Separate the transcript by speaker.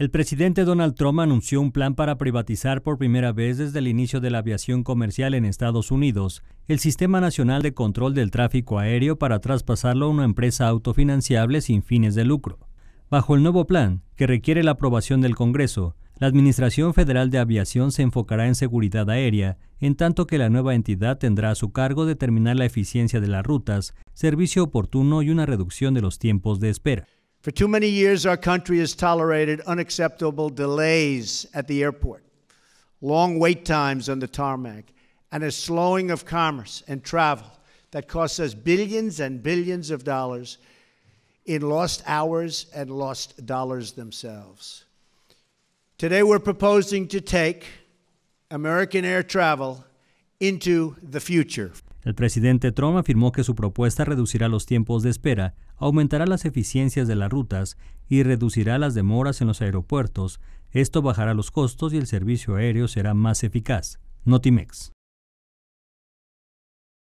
Speaker 1: El presidente Donald Trump anunció un plan para privatizar por primera vez desde el inicio de la aviación comercial en Estados Unidos el Sistema Nacional de Control del Tráfico Aéreo para traspasarlo a una empresa autofinanciable sin fines de lucro. Bajo el nuevo plan, que requiere la aprobación del Congreso, la Administración Federal de Aviación se enfocará en seguridad aérea, en tanto que la nueva entidad tendrá a su cargo determinar la eficiencia de las rutas, servicio oportuno y una reducción de los tiempos de espera.
Speaker 2: For too many years, our country has tolerated unacceptable delays at the airport, long wait times on the tarmac, and a slowing of commerce and travel that costs us billions and billions of dollars in lost hours and lost dollars themselves. Today, we're proposing to take American air travel into the future.
Speaker 1: El presidente Trump afirmó que su propuesta reducirá los tiempos de espera, aumentará las eficiencias de las rutas y reducirá las demoras en los aeropuertos. Esto bajará los costos y el servicio aéreo será más eficaz. Notimex.